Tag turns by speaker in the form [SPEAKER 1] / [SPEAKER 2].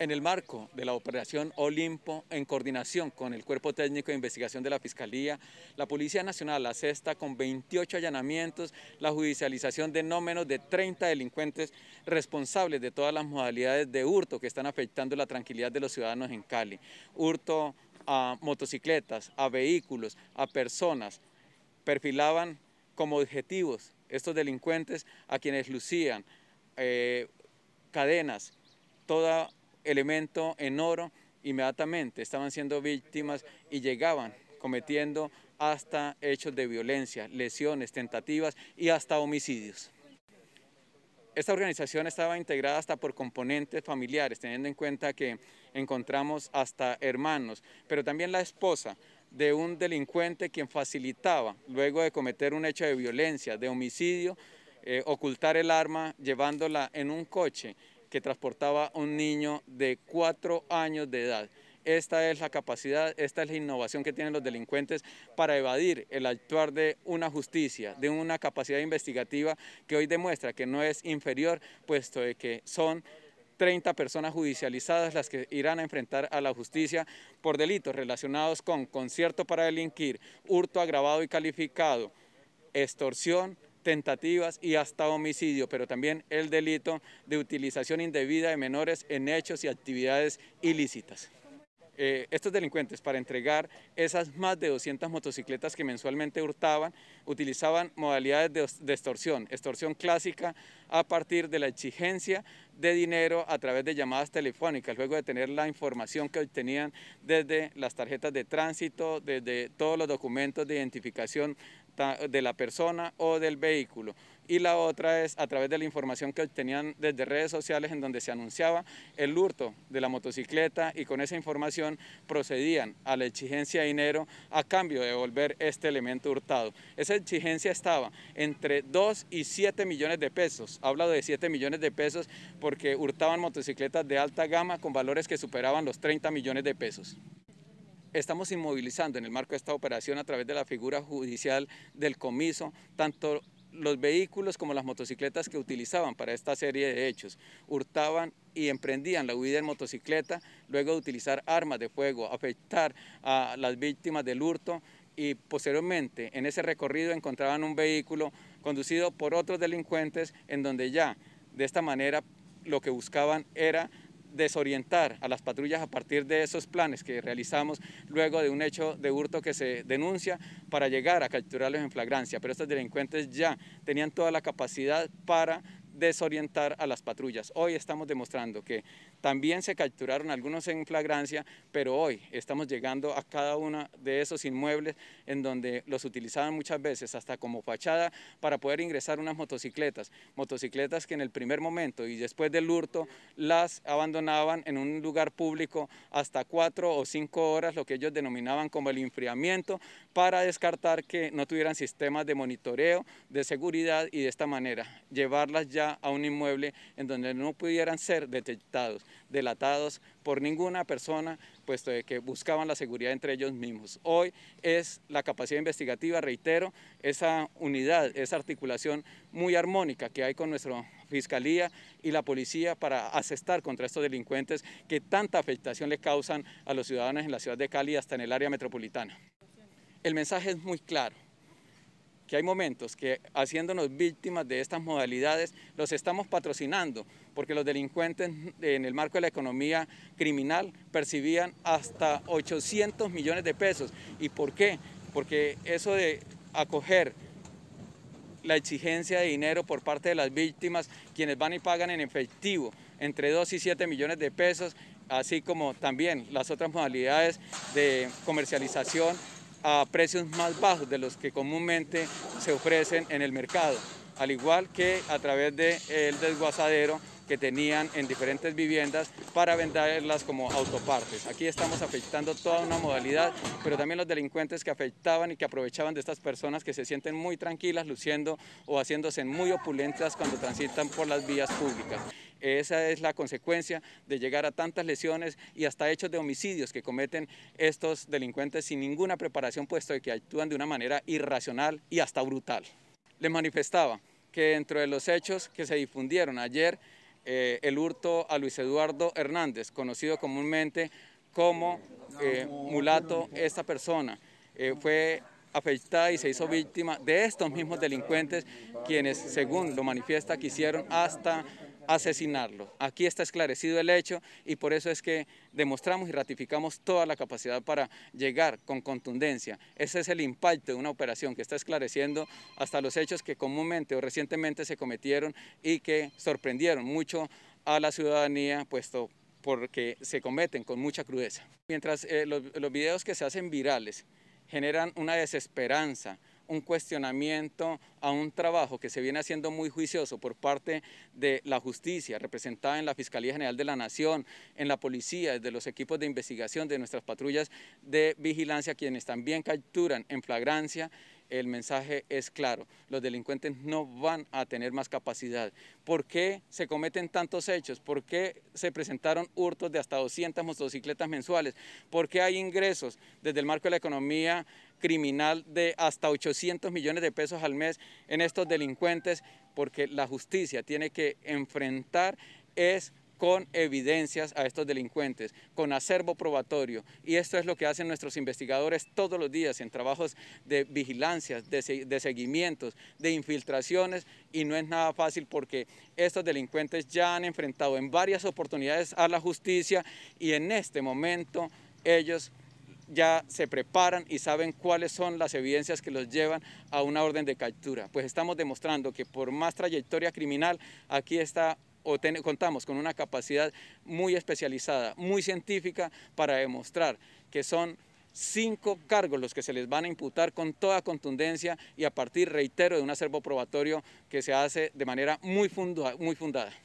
[SPEAKER 1] En el marco de la operación Olimpo, en coordinación con el Cuerpo Técnico de Investigación de la Fiscalía, la Policía Nacional asesta con 28 allanamientos la judicialización de no menos de 30 delincuentes responsables de todas las modalidades de hurto que están afectando la tranquilidad de los ciudadanos en Cali. Hurto a motocicletas, a vehículos, a personas. Perfilaban como objetivos estos delincuentes a quienes lucían eh, cadenas, toda elemento en oro, inmediatamente estaban siendo víctimas y llegaban cometiendo hasta hechos de violencia, lesiones, tentativas y hasta homicidios. Esta organización estaba integrada hasta por componentes familiares, teniendo en cuenta que encontramos hasta hermanos, pero también la esposa de un delincuente quien facilitaba, luego de cometer un hecho de violencia, de homicidio, eh, ocultar el arma llevándola en un coche que transportaba un niño de cuatro años de edad. Esta es la capacidad, esta es la innovación que tienen los delincuentes para evadir el actuar de una justicia, de una capacidad investigativa que hoy demuestra que no es inferior, puesto de que son 30 personas judicializadas las que irán a enfrentar a la justicia por delitos relacionados con concierto para delinquir, hurto agravado y calificado, extorsión, tentativas y hasta homicidio, pero también el delito de utilización indebida de menores en hechos y actividades ilícitas. Eh, estos delincuentes para entregar esas más de 200 motocicletas que mensualmente hurtaban, utilizaban modalidades de, de, extorsión, extorsión clásica a partir de la exigencia de dinero a través de llamadas telefónicas, luego de tener la información que obtenían desde las tarjetas de tránsito, desde todos los documentos de identificación de la persona o del vehículo. Y la otra es a través de la información que obtenían desde redes sociales en donde se anunciaba el hurto de la motocicleta y con esa información procedían a la exigencia de dinero a cambio de devolver este elemento hurtado. Esa exigencia estaba entre 2 y 7 millones de pesos. hablado de 7 millones de pesos porque hurtaban motocicletas de alta gama con valores que superaban los 30 millones de pesos estamos inmovilizando en el marco de esta operación a través de la figura judicial del comiso, tanto los vehículos como las motocicletas que utilizaban para esta serie de hechos. Hurtaban y emprendían la huida en motocicleta, luego de utilizar armas de fuego, afectar a las víctimas del hurto y posteriormente en ese recorrido encontraban un vehículo conducido por otros delincuentes en donde ya de esta manera lo que buscaban era desorientar a las patrullas a partir de esos planes que realizamos luego de un hecho de hurto que se denuncia para llegar a capturarlos en flagrancia. Pero estos delincuentes ya tenían toda la capacidad para desorientar a las patrullas. Hoy estamos demostrando que también se capturaron algunos en flagrancia, pero hoy estamos llegando a cada uno de esos inmuebles en donde los utilizaban muchas veces hasta como fachada para poder ingresar unas motocicletas, motocicletas que en el primer momento y después del hurto las abandonaban en un lugar público hasta cuatro o cinco horas, lo que ellos denominaban como el enfriamiento, para descartar que no tuvieran sistemas de monitoreo, de seguridad y de esta manera llevarlas ya a un inmueble en donde no pudieran ser detectados delatados por ninguna persona, puesto de que buscaban la seguridad entre ellos mismos. Hoy es la capacidad investigativa, reitero, esa unidad, esa articulación muy armónica que hay con nuestra fiscalía y la policía para asestar contra estos delincuentes que tanta afectación le causan a los ciudadanos en la ciudad de Cali hasta en el área metropolitana. El mensaje es muy claro que hay momentos que haciéndonos víctimas de estas modalidades los estamos patrocinando, porque los delincuentes en el marco de la economía criminal percibían hasta 800 millones de pesos. ¿Y por qué? Porque eso de acoger la exigencia de dinero por parte de las víctimas, quienes van y pagan en efectivo entre 2 y 7 millones de pesos, así como también las otras modalidades de comercialización a precios más bajos de los que comúnmente se ofrecen en el mercado, al igual que a través del desguasadero desguazadero que tenían en diferentes viviendas para venderlas como autopartes. Aquí estamos afectando toda una modalidad, pero también los delincuentes que afectaban y que aprovechaban de estas personas que se sienten muy tranquilas luciendo o haciéndose muy opulentas cuando transitan por las vías públicas. Esa es la consecuencia de llegar a tantas lesiones y hasta hechos de homicidios que cometen estos delincuentes sin ninguna preparación, puesto de que actúan de una manera irracional y hasta brutal. Les manifestaba que dentro de los hechos que se difundieron ayer, eh, el hurto a Luis Eduardo Hernández, conocido comúnmente como eh, mulato, esta persona eh, fue afectada y se hizo víctima de estos mismos delincuentes, quienes, según lo manifiesta, quisieron hasta asesinarlo. Aquí está esclarecido el hecho y por eso es que demostramos y ratificamos toda la capacidad para llegar con contundencia. Ese es el impacto de una operación que está esclareciendo hasta los hechos que comúnmente o recientemente se cometieron y que sorprendieron mucho a la ciudadanía, puesto porque se cometen con mucha crudeza. Mientras eh, los videos que se hacen virales generan una desesperanza, un cuestionamiento a un trabajo que se viene haciendo muy juicioso por parte de la justicia, representada en la Fiscalía General de la Nación, en la policía, desde los equipos de investigación, de nuestras patrullas de vigilancia, quienes también capturan en flagrancia el mensaje es claro, los delincuentes no van a tener más capacidad. ¿Por qué se cometen tantos hechos? ¿Por qué se presentaron hurtos de hasta 200 motocicletas mensuales? ¿Por qué hay ingresos desde el marco de la economía criminal de hasta 800 millones de pesos al mes en estos delincuentes, porque la justicia tiene que enfrentar es con evidencias a estos delincuentes, con acervo probatorio. Y esto es lo que hacen nuestros investigadores todos los días en trabajos de vigilancia, de, de, seguimientos, de infiltraciones. Y no es nada fácil porque estos delincuentes ya han enfrentado en varias oportunidades a la justicia y en este momento ellos ya se preparan y saben cuáles son las evidencias que los llevan a una orden de captura. Pues estamos demostrando que por más trayectoria criminal, aquí está o contamos con una capacidad muy especializada, muy científica, para demostrar que son cinco cargos los que se les van a imputar con toda contundencia y a partir, reitero, de un acervo probatorio que se hace de manera muy, muy fundada.